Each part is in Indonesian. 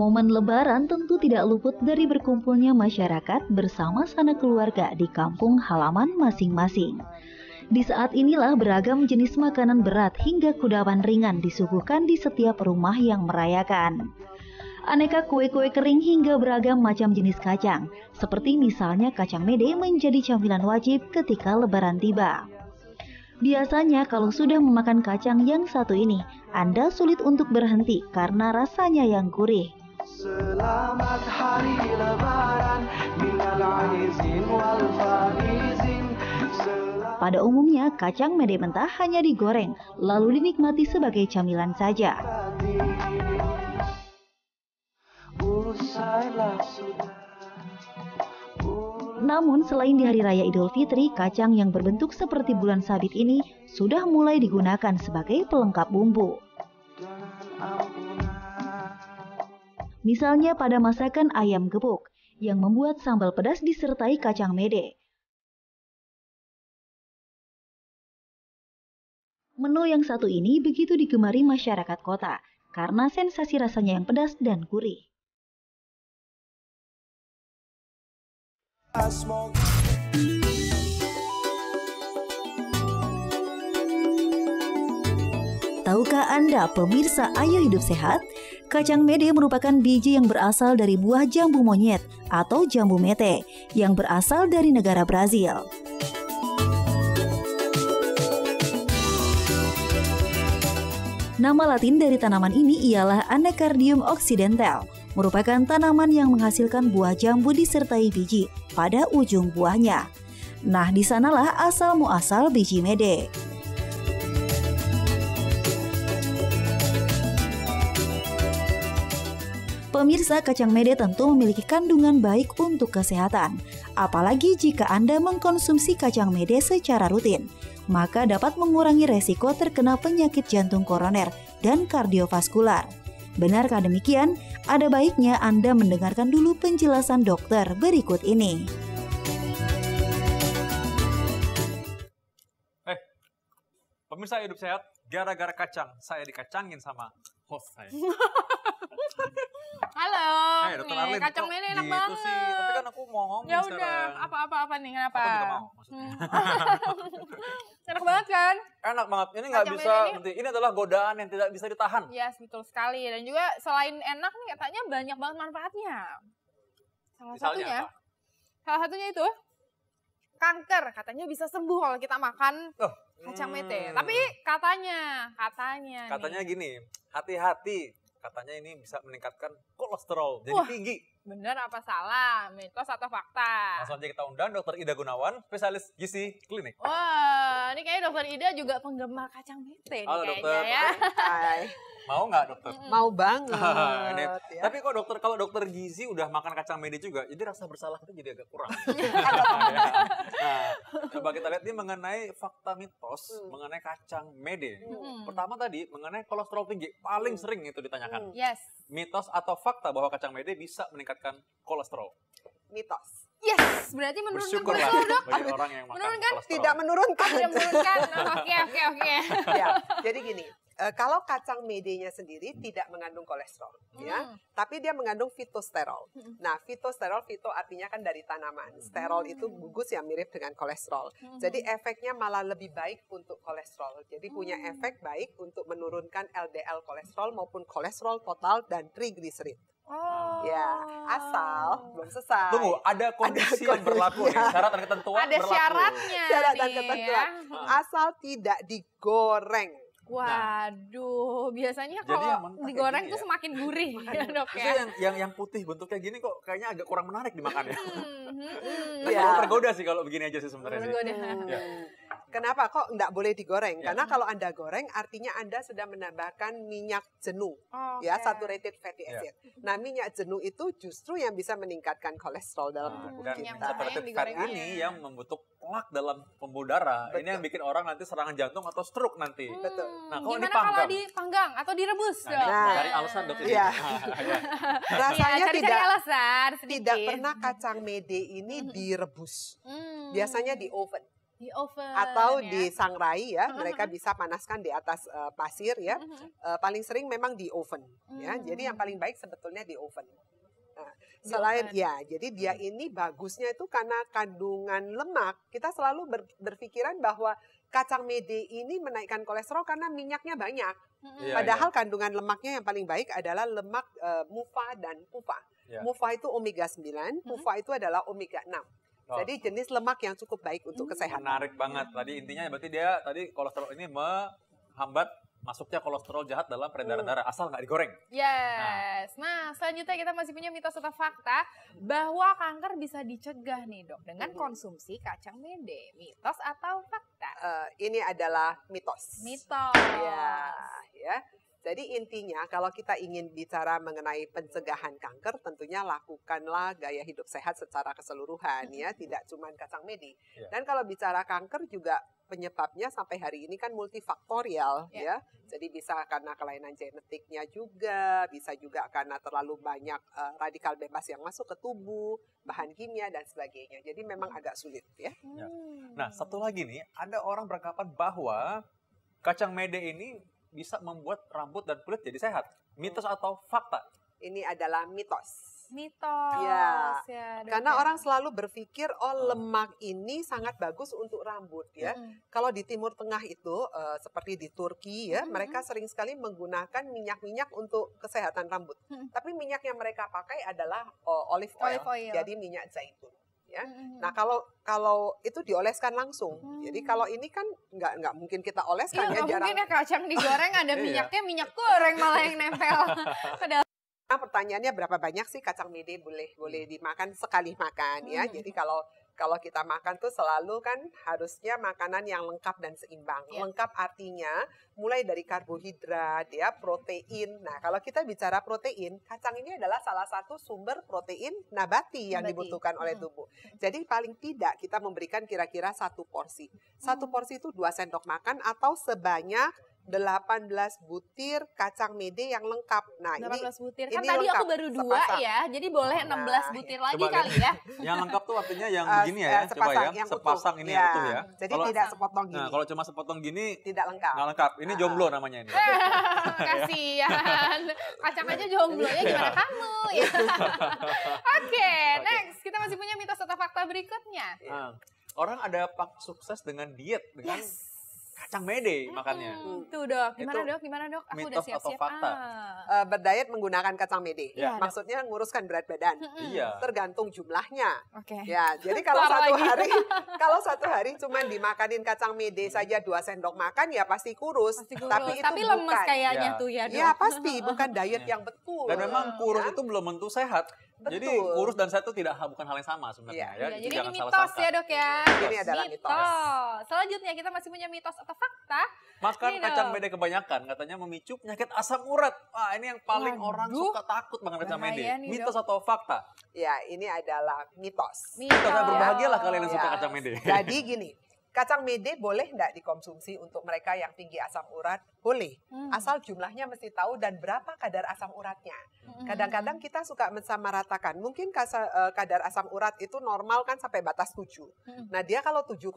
Momen lebaran tentu tidak luput dari berkumpulnya masyarakat bersama sana keluarga di kampung halaman masing-masing. Di saat inilah beragam jenis makanan berat hingga kudapan ringan disuguhkan di setiap rumah yang merayakan. Aneka kue-kue kering hingga beragam macam jenis kacang, seperti misalnya kacang mede menjadi camilan wajib ketika lebaran tiba. Biasanya kalau sudah memakan kacang yang satu ini, Anda sulit untuk berhenti karena rasanya yang gurih. Selamat hari lebaran minal aizin wal faizin pada umumnya, kacang mede mentah hanya digoreng, lalu dinikmati sebagai camilan saja. Namun, selain di Hari Raya Idul Fitri, kacang yang berbentuk seperti bulan sabit ini sudah mulai digunakan sebagai pelengkap bumbu. Misalnya pada masakan ayam gebuk yang membuat sambal pedas disertai kacang mede. Menu yang satu ini begitu digemari masyarakat kota karena sensasi rasanya yang pedas dan gurih. Tahukah Anda, pemirsa Ayo Hidup Sehat? Kacang mede merupakan biji yang berasal dari buah jambu monyet atau jambu mete yang berasal dari negara Brazil. Nama latin dari tanaman ini ialah Anacardium occidental, merupakan tanaman yang menghasilkan buah jambu disertai biji pada ujung buahnya. Nah, disanalah asal muasal biji mede. Pemirsa, kacang mede tentu memiliki kandungan baik untuk kesehatan. Apalagi jika Anda mengkonsumsi kacang mede secara rutin, maka dapat mengurangi resiko terkena penyakit jantung koroner dan kardiovaskular. Benarkah demikian? Ada baiknya Anda mendengarkan dulu penjelasan dokter berikut ini. Eh, pemirsa hidup sehat, gara-gara kacang, saya dikacangin sama host saya. Halo. Hai, eh, Dokter Arlin. Kacang ini enak gitu banget. sih, tapi kan aku mau ngomong Ya udah, apa-apa apa nih? Kenapa? Apa juga mau maksudnya. Hmm. enak banget kan? Enak banget. Ini enggak bisa ini... ini adalah godaan yang tidak bisa ditahan. Yes, betul sekali. Dan juga selain enak nih katanya banyak banget manfaatnya. Salah Misalnya satunya. Apa? Salah satunya itu kanker katanya bisa sembuh kalau kita makan oh. kacang mete. Hmm. Tapi katanya, katanya. Katanya nih. gini, hati-hati katanya ini bisa meningkatkan kolesterol jadi Wah, tinggi. Bener apa salah? Mitos atau fakta? Langsung aja kita undang Dokter Ida Gunawan, spesialis gizi klinik. Wah, ini kayaknya Dokter Ida juga penggemar kacang mete nih kayaknya dokter. ya. Hai. Mau nggak dokter? Mm. Mau banget. ini, ya. Tapi kok dokter kalau dokter gizi udah makan kacang mede juga, jadi rasa bersalah itu jadi agak kurang. coba kita lihat nih mengenai fakta mitos hmm. mengenai kacang mede. Hmm. Pertama tadi mengenai kolesterol tinggi paling hmm. sering itu ditanyakan. Hmm. Yes. Mitos atau fakta bahwa kacang mede bisa meningkatkan kolesterol? Mitos. Yes, berarti menurunkan kolesterol dok. Bagi orang yang makan menurunkan, Tidak menurunkan. Oh, tidak menurunkan. Oh, oke, oke, oke. Ya, jadi gini, Eh, kalau kacang medenya sendiri hmm. tidak mengandung kolesterol ya. hmm. ya tapi dia mengandung fitosterol hmm. nah fitosterol fito artinya kan dari tanaman hmm. sterol hmm. itu gugus yang mirip dengan kolesterol hmm. jadi efeknya malah lebih baik untuk kolesterol jadi hmm. punya efek baik untuk menurunkan LDL kolesterol maupun kolesterol total dan triglycerid. Oh. Ya, asal belum selesai. Tunggu, ada kondisi, ada kondisi yang berlaku ya. syarat dan ketentuan ada berlaku. Ada syaratnya. Syarat dan ketentuan. Ya. Hmm. Asal tidak digoreng. Nah. Waduh, nah, biasanya kalau digoreng tuh ya. semakin gurih ya dok ya. Yang, yang yang putih bentuknya gini kok kayaknya agak kurang menarik dimakan ya. hmm, hmm, hmm. Iya. tergoda sih kalau begini aja sih sebenarnya sih. Ya. Iya. Kenapa kok nggak boleh digoreng? Yeah. Karena kalau Anda goreng artinya Anda sudah menambahkan minyak jenuh. Oh, ya, saturated fatty iya. acid. Yeah. Nah, minyak jenuh itu justru yang bisa meningkatkan kolesterol dalam nah, tubuh dan kita. Yang saturated fat ini ya. yang membentuk plak dalam pembuluh darah. Betul. Ini yang bikin orang nanti serangan jantung atau stroke nanti. Hmm. Nah, kalau Gimana dipanggang? kalau dipanggang atau direbus? Nah, nah dari alasan dokter. Iya. Nah, iya. Rasanya tidak alasan tidak pernah kacang mede ini direbus. Hmm. Biasanya di oven di oven atau ya. sangrai ya mereka bisa panaskan di atas uh, pasir ya uh, paling sering memang di oven ya hmm, jadi yang hmm, paling hmm. baik sebetulnya di oven nah, selain ya jadi dia ini bagusnya itu karena kandungan lemak kita selalu ber, berpikiran bahwa kacang mede ini menaikkan kolesterol karena minyaknya banyak hmm. Iya, padahal ya, kandungan lemaknya yang paling baik adalah lemak uh, mufa dan pufa yeah. mufa itu omega 9 pufa itu adalah omega 6 jadi jenis lemak yang cukup baik untuk hmm, kesehatan. Menarik banget. Iya. Tadi intinya berarti dia tadi kolesterol ini menghambat masuknya kolesterol jahat dalam peredaran hmm. darah asal nggak digoreng. Yes. Nah. nah, selanjutnya kita masih punya mitos atau fakta bahwa kanker bisa dicegah nih dok dengan hmm. konsumsi kacang mede. Mitos atau fakta? Uh, ini adalah mitos. Mitos. Iya, ya, ya. Jadi intinya kalau kita ingin bicara mengenai pencegahan kanker, tentunya lakukanlah gaya hidup sehat secara keseluruhan ya, tidak cuma kacang medi. Iya. Yeah. Dan kalau bicara kanker juga penyebabnya sampai hari ini kan multifaktorial yeah. ya. Jadi bisa karena kelainan genetiknya juga, bisa juga karena terlalu banyak uh, radikal bebas yang masuk ke tubuh, bahan kimia dan sebagainya. Jadi memang agak sulit ya. Yeah. Hmm. Nah, satu lagi nih, ada orang beranggapan bahwa kacang mede ini bisa membuat rambut dan kulit jadi sehat? Mitos atau fakta? Ini adalah mitos. Mitos. Ya. ya Karena orang selalu berpikir oh hmm. lemak ini sangat bagus untuk rambut ya. Hmm. Kalau di Timur Tengah itu uh, seperti di Turki ya, hmm. mereka sering sekali menggunakan minyak-minyak untuk kesehatan rambut. Hmm. Tapi minyak yang mereka pakai adalah uh, olive, oil, olive oil. Jadi minyak zaitun ya. Nah kalau kalau itu dioleskan langsung, hmm. jadi mm. kalau ini kan nggak nggak mungkin kita oleskan iya, ya, ya jarang. Mungkin ya kacang digoreng ada iya. minyaknya minyak goreng malah yang nempel Nah, pertanyaannya berapa banyak sih kacang mede boleh boleh iya. dimakan sekali makan ya. Mm. Jadi kalau kalau kita makan tuh selalu kan harusnya makanan yang lengkap dan seimbang. Yeah. Lengkap artinya mulai dari karbohidrat, ya, protein. Nah, kalau kita bicara protein, kacang ini adalah salah satu sumber protein nabati yang nabati. dibutuhkan oleh tubuh. Hmm. Jadi paling tidak kita memberikan kira-kira satu porsi. Satu mm. porsi itu dua sendok makan atau sebanyak 18 butir kacang mede yang lengkap. Nah, 18 ini butir. Kan ini tadi aku baru dua ya. Jadi boleh 16 nah, iya. butir lagi Coba kali ya. yang lengkap tuh artinya yang begini ya, eh, sepasang, coba ya. Yang sepasang ini ya. utuh ya. Jadi kalau, tidak sepotong nah, gini. Nah, kalau cuma sepotong gini tidak lengkap. Enggak lengkap. Ini ah. jomblo namanya ini. Kasihan. Kacang aja jomblo ya gimana iya. kamu ya. Oke, next. Kita masih punya mitos atau fakta berikutnya. Uh, Orang ada pak sukses dengan diet dengan yes kacang mede hmm, makannya. Tuh dok, gimana itu dok, gimana dok? Aku udah siap-siap. Atau fakta. Ah. Uh, eh, berdiet menggunakan kacang mede. Ya. Maksudnya nguruskan berat badan. Iya. Tergantung jumlahnya. Oke. Okay. Ya, jadi kalau satu hari, kalau satu hari cuma dimakanin kacang mede saja dua sendok makan ya pasti kurus. Pasti kurus. Tapi, itu Tapi lemes bukan. kayaknya ya. tuh ya iya, dok. Ya pasti, bukan diet iya. yang betul. Dan memang kurus ya. itu belum tentu sehat. Betul. Jadi kurus dan sehat itu tidak bukan hal yang sama sebenarnya. Ya. Ya, jadi ini iya, mitos ya dok ya. Ini adalah mitos. Selanjutnya kita masih punya mitos atau fakta. Makan ini kacang mede kebanyakan katanya memicu penyakit asam urat. Wah ini yang paling Waduh. orang suka takut makan kacang mede. Mitos atau fakta? Ya ini adalah mitos. Mitos. Karena berbahagialah kalian yang suka kacang mede. Jadi gini Kacang mede boleh nggak dikonsumsi untuk mereka yang tinggi asam urat? Boleh, hmm. asal jumlahnya mesti tahu dan berapa kadar asam uratnya. Hmm. Kadang-kadang kita suka mensamaratakan, mungkin eh, kadar asam urat itu normal kan sampai batas 7. Hmm. Nah dia kalau 7,5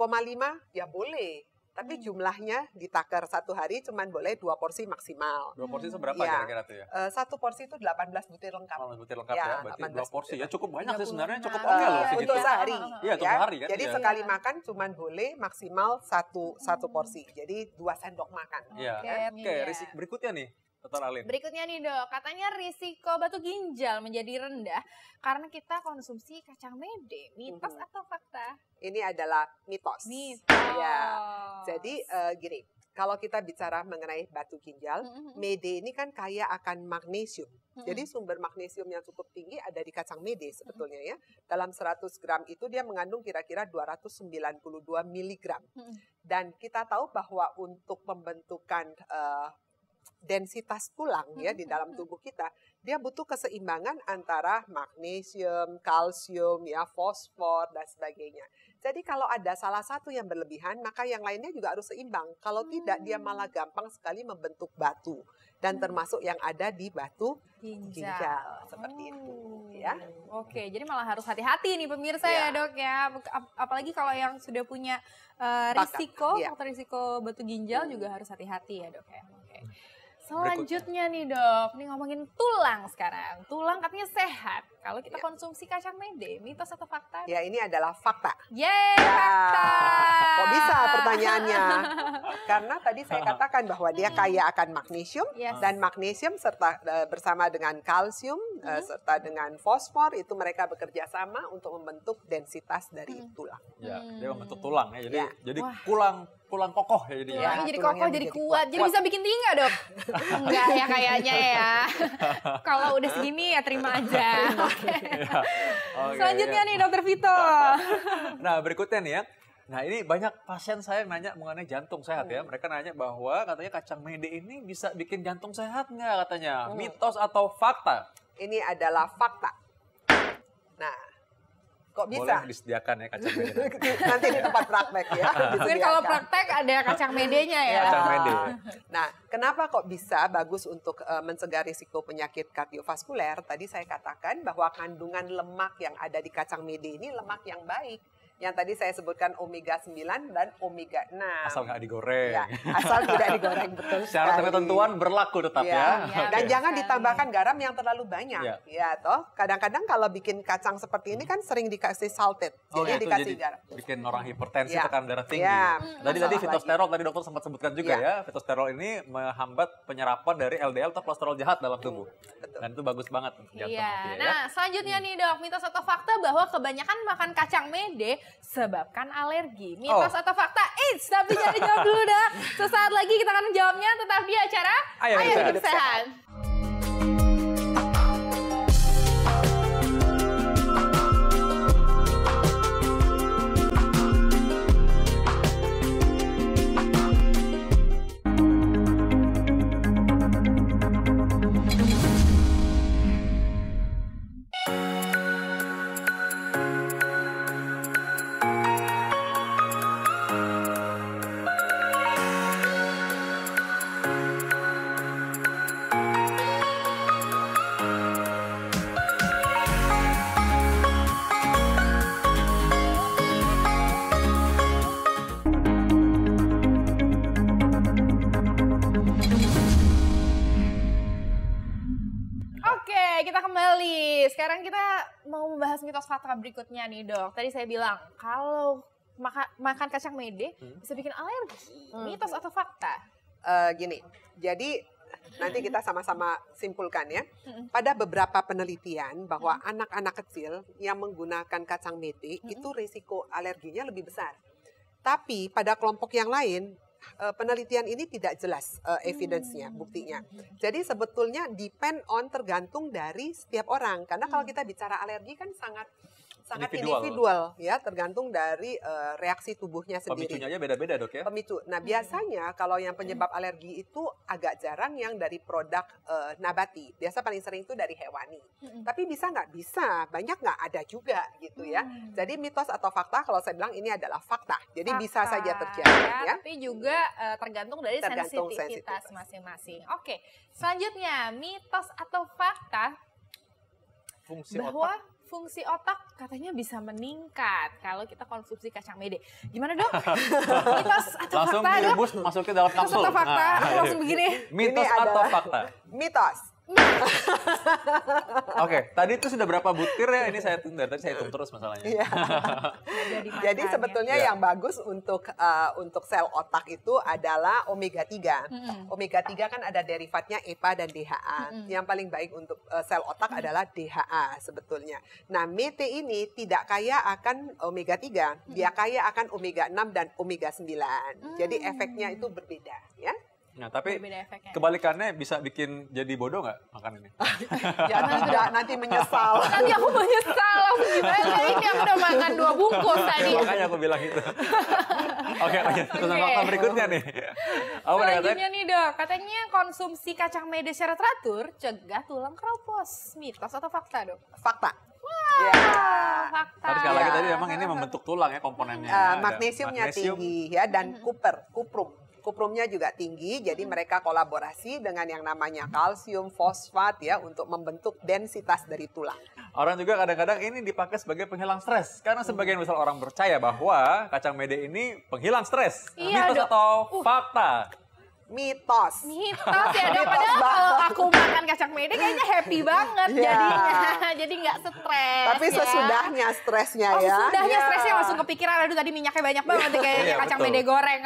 ya boleh, tapi hmm. jumlahnya ditakar satu hari cuman boleh dua porsi maksimal. Dua porsi seberapa ya. kira-kira tuh ya? Uh, satu porsi itu 18 butir lengkap. 18 butir lengkap ya, ya. berarti dua porsi ya cukup banyak sih sebenarnya cukup iya, oke ongel loh segitu. Untuk sehari. Iya, untuk ya. kan. Jadi iya. sekali makan cuman boleh maksimal satu satu hmm. porsi. Jadi dua sendok makan. Iya. Oke, okay. Iya. berikutnya nih Dokter Berikutnya nih dok, katanya risiko batu ginjal menjadi rendah karena kita konsumsi kacang mede. Mitos -hmm. atau fakta? Ini adalah mitos. Mitos. Ya. Jadi uh, gini, kalau kita bicara mengenai batu ginjal, -hmm. mede ini kan kaya akan magnesium. -hmm. Jadi sumber magnesium yang cukup tinggi ada di kacang mede sebetulnya ya. Dalam 100 gram itu dia mengandung kira-kira 292 miligram. Mm -hmm. Dan kita tahu bahwa untuk pembentukan uh, densitas tulang ya hmm, di hmm, dalam hmm. tubuh kita, dia butuh keseimbangan antara magnesium, kalsium, ya fosfor dan sebagainya. Jadi kalau ada salah satu yang berlebihan, maka yang lainnya juga harus seimbang. Kalau tidak dia malah gampang sekali membentuk batu dan termasuk yang ada di batu ginjal, ginjal seperti hmm. itu oh. ya. Oke, jadi malah harus hati-hati nih pemirsa ya, ya Dok ya. apalagi kalau yang sudah punya uh, risiko, Bakat, ya. risiko batu ginjal hmm. juga harus hati-hati ya Dok ya. Oke. Selanjutnya nih dok, nih ngomongin tulang sekarang. Tulang katanya sehat. Kalau kita ya. konsumsi kacang mede, mitos atau fakta? Ya ini adalah fakta. Yeay, ya. fakta. Kok bisa pertanyaannya? Karena tadi saya katakan bahwa dia kaya akan magnesium yes. dan magnesium serta e, bersama dengan kalsium -hmm. serta dengan fosfor itu mereka bekerja sama untuk membentuk densitas dari -hmm. tulang. Ya, mm. dia membentuk tulang ya. Jadi ya. jadi Wah. kurang tulang kokoh ya Ya, Tulangnya iya, jadi kokoh, jadi kuat. kuat. Jadi bisa bikin tinggal dok? Enggak ya kayaknya ya. Kalau udah segini ya terima aja. okay. Okay, Selanjutnya iya. nih dokter Vito. nah berikutnya nih ya. Nah ini banyak pasien saya nanya mengenai jantung sehat ya. Hmm. Mereka nanya bahwa katanya kacang mede ini bisa bikin jantung sehat nggak katanya. Hmm. Mitos atau fakta? Ini adalah fakta. Nah Kok bisa? Boleh disediakan ya kacang mede. Nanti, di tempat praktek ya. Mungkin kalau praktek ada kacang medenya ya. Iya. Kacang mede. Nah, kenapa kok bisa bagus untuk uh, mencegah risiko penyakit kardiovaskuler? Tadi saya katakan bahwa kandungan lemak yang ada di kacang mede ini lemak yang baik yang tadi saya sebutkan omega 9 dan omega 6. Asal nggak digoreng. Ya, asal tidak digoreng betul. Syarat dan ketentuan berlaku tetap ya. ya. ya dan okay. jangan ditambahkan garam yang terlalu banyak. Ya, ya toh. Kadang-kadang kalau bikin kacang seperti ini kan sering dikasih salted. Oh, jadi ya, dikasih jadi garam. Bikin orang hipertensi ya. tekanan darah tinggi. Ya, tadi tadi fitosterol tadi dokter sempat sebutkan juga ya. ya. Fitosterol ini menghambat penyerapan dari LDL atau kolesterol jahat dalam hmm, tubuh. Betul. Dan itu bagus banget untuk jantung. Iya. Ya. Nah, selanjutnya hmm. nih Dok, mitos atau fakta bahwa kebanyakan makan kacang mede sebabkan alergi. Mitos oh. atau fakta? Eits, eh, tapi jangan dijawab dulu dah. Sesaat lagi kita akan menjawabnya tetap di acara Ayo, Ayo Hidup Sehat. sehat. Fakta berikutnya nih dok. Tadi saya bilang kalau maka, makan kacang mede hmm. bisa bikin alergi. Hmm. Mitos atau fakta? Uh, gini, jadi nanti kita sama-sama simpulkan ya. Hmm. Pada beberapa penelitian bahwa hmm. anak-anak hmm. kecil yang menggunakan kacang mede hmm. itu risiko alerginya lebih besar. Tapi pada kelompok yang lain Eh, penelitian ini tidak jelas uh, evidence-nya, hmm. buktinya. Jadi sebetulnya depend on tergantung dari setiap orang. Karena kalau hmm. kita bicara alergi kan sangat sangat individual, individual ya tergantung dari uh, reaksi tubuhnya sendiri. Pemicunya aja beda-beda dok ya. Pemicu. Nah hmm. biasanya kalau yang penyebab hmm. alergi itu agak jarang yang dari produk uh, nabati. Biasa paling sering itu dari hewani. Hmm. Tapi bisa nggak bisa? Banyak nggak ada juga gitu ya. Hmm. Jadi mitos atau fakta kalau saya bilang ini adalah fakta. Jadi fakta. bisa saja terjadi ya. ya. Tapi juga uh, tergantung dari tergantung sensitivitas masing-masing. Oke, selanjutnya mitos atau fakta fungsi bahwa otak fungsi otak katanya bisa meningkat kalau kita konsumsi kacang mede. Gimana dong mitos atau langsung fakta? Langsung direbus masukin dalam kapsul. Mitos fakta? Nah, langsung begini. Mitos Ini atau fakta? Mitos. Oke, okay, tadi itu sudah berapa butir ya? Ini saya tunda, tadi saya hitung terus masalahnya. Iya. Jadi, ya. sebetulnya ya. yang bagus untuk uh, untuk sel otak itu adalah omega 3. Mm -hmm. Omega 3 kan ada derivatnya EPA dan DHA. Mm -hmm. Yang paling baik untuk uh, sel otak mm -hmm. adalah DHA sebetulnya. Nah, mete ini tidak kaya akan omega 3, mm -hmm. dia kaya akan omega 6 dan omega 9. Mm -hmm. Jadi efeknya itu berbeda ya. Nah, tapi kebalikannya bisa bikin jadi bodoh nggak makan ini? ya, nanti, nanti menyesal. nanti aku menyesal Aku gimana ini aku udah makan dua bungkus tadi. Makanya aku bilang gitu. Oke, lanjut okay. tentang fakta berikutnya nih. Oh Selanjutnya nih dok, katanya konsumsi kacang mede secara teratur cegah tulang keropos. Mitos atau fakta dok? Fakta. Wow, yeah. Iya. fakta. Tapi sekali lagi tadi iya. memang ini membentuk tulang ya komponennya. Uh, magnesiumnya, magnesium. tinggi ya dan kuper, kuprum Kuprumnya juga tinggi, jadi mereka kolaborasi dengan yang namanya kalsium, fosfat ya untuk membentuk densitas dari tulang. Orang juga kadang-kadang ini dipakai sebagai penghilang stres karena mm. sebagian besar orang percaya bahwa kacang mede ini penghilang stres. Iya, Mitos atau uh. fakta? mitos. Mitos ya, dong. padahal kalau aku makan kacang mede kayaknya happy banget yeah. jadinya. Jadi nggak stres. Tapi ya. sesudahnya stresnya oh, ya. Sesudahnya yeah. stresnya langsung kepikiran, aduh tadi minyaknya banyak banget ya, kayaknya yeah, kacang betul. mede goreng.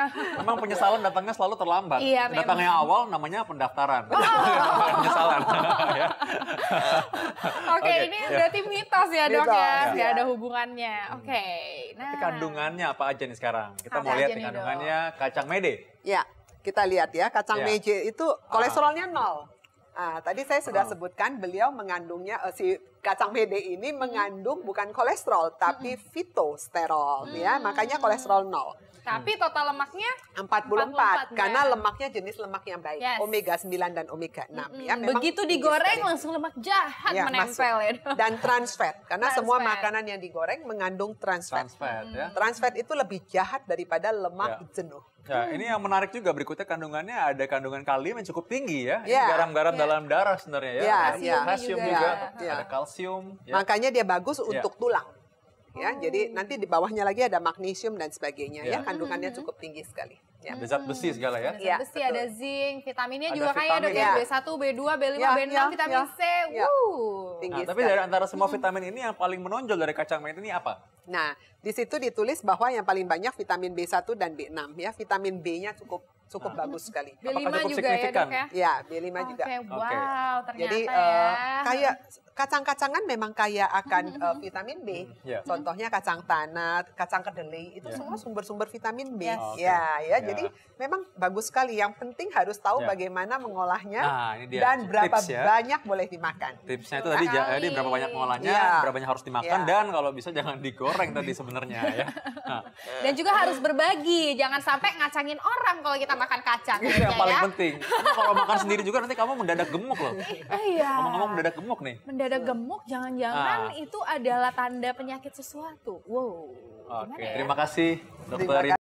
Memang penyesalan datangnya selalu terlambat. Iya, datangnya awal namanya pendaftaran. Oh. penyesalan. Oke, okay, ini yeah. berarti mitos ya dok ya, yeah. ada iya. hubungannya. Hmm. Oke, okay, nah. Tapi kandungannya apa aja nih sekarang? Kita mau lihat nih kandungannya dong. kacang mede. Ya. Kita lihat ya, kacang yeah. meje itu ah. kolesterolnya nol. Ah, tadi saya sudah sebutkan beliau mengandungnya uh, si kacang mede ini hmm. mengandung bukan kolesterol tapi hmm. fitosterol ya. hmm. ya, makanya kolesterol nol. Tapi total lemaknya 44, 44 karena ya. lemaknya jenis lemak yang baik, yes. omega 9 dan omega 6 ya. hmm. ya. Begitu digoreng langsung lemak jahat ya, menempel ya. Dan trans fat karena trans semua makanan yang digoreng mengandung trans fat. Trans fat, hmm. ya. trans fat itu lebih jahat daripada lemak yeah. jenuh. Ya, hmm. ini yang menarik juga berikutnya kandungannya ada kandungan kalium yang cukup tinggi ya. Ini iya. garam-garam yeah. dalam darah sebenarnya ya. Yeah, ada yeah. kalsium juga, juga. Yeah. ada kalsium. Ya. Makanya dia bagus iya. untuk yeah. tulang. Ya, oh. jadi hmm. nanti di bawahnya lagi ada magnesium dan sebagainya yeah. ya, iya. kandungannya hmm. cukup tinggi sekali ya. Zat besi segala ya. Ada iya, besi, ada zinc, vitaminnya ada juga vitamin, kaya ada ya. B1, B2, B5, ya, B6, ya, vitamin ya. C. Ya. Tinggi nah, tapi dari antara semua hmm. vitamin ini yang paling menonjol dari kacang merah ini apa? Nah, di situ ditulis bahwa yang paling banyak vitamin B1 dan B6 ya. Vitamin B-nya cukup cukup nah. bagus sekali. B5 cukup juga signifikan? ya, dok ya? Ya, B5 okay, juga. Wow, ternyata Jadi, ya. Uh, kayak kacang-kacangan memang kaya akan uh, vitamin B. Hmm, yeah. Contohnya kacang tanah, kacang kedelai itu yeah. semua sumber-sumber vitamin B. Yes. Oh, okay. Ya, ya. Yeah. Jadi memang bagus sekali. Yang penting harus tahu yeah. bagaimana mengolahnya nah, dia. dan berapa Tips, ya. banyak boleh dimakan. Tipsnya itu tadi jadi berapa banyak mengolahnya, yeah. berapa banyak harus dimakan yeah. dan kalau bisa jangan digoreng tadi sebenarnya ya. Nah. Dan juga harus berbagi, jangan sampai ngacangin orang kalau kita makan kacang. Itu iya, ya, yang paling ya. penting. kalau makan sendiri juga nanti kamu mendadak gemuk loh. Iya. Ngomong-ngomong mendadak gemuk nih. Mendadak dada gemuk jangan-jangan ah. itu adalah tanda penyakit sesuatu. Wow. Oke, okay. ya? terima kasih dokter.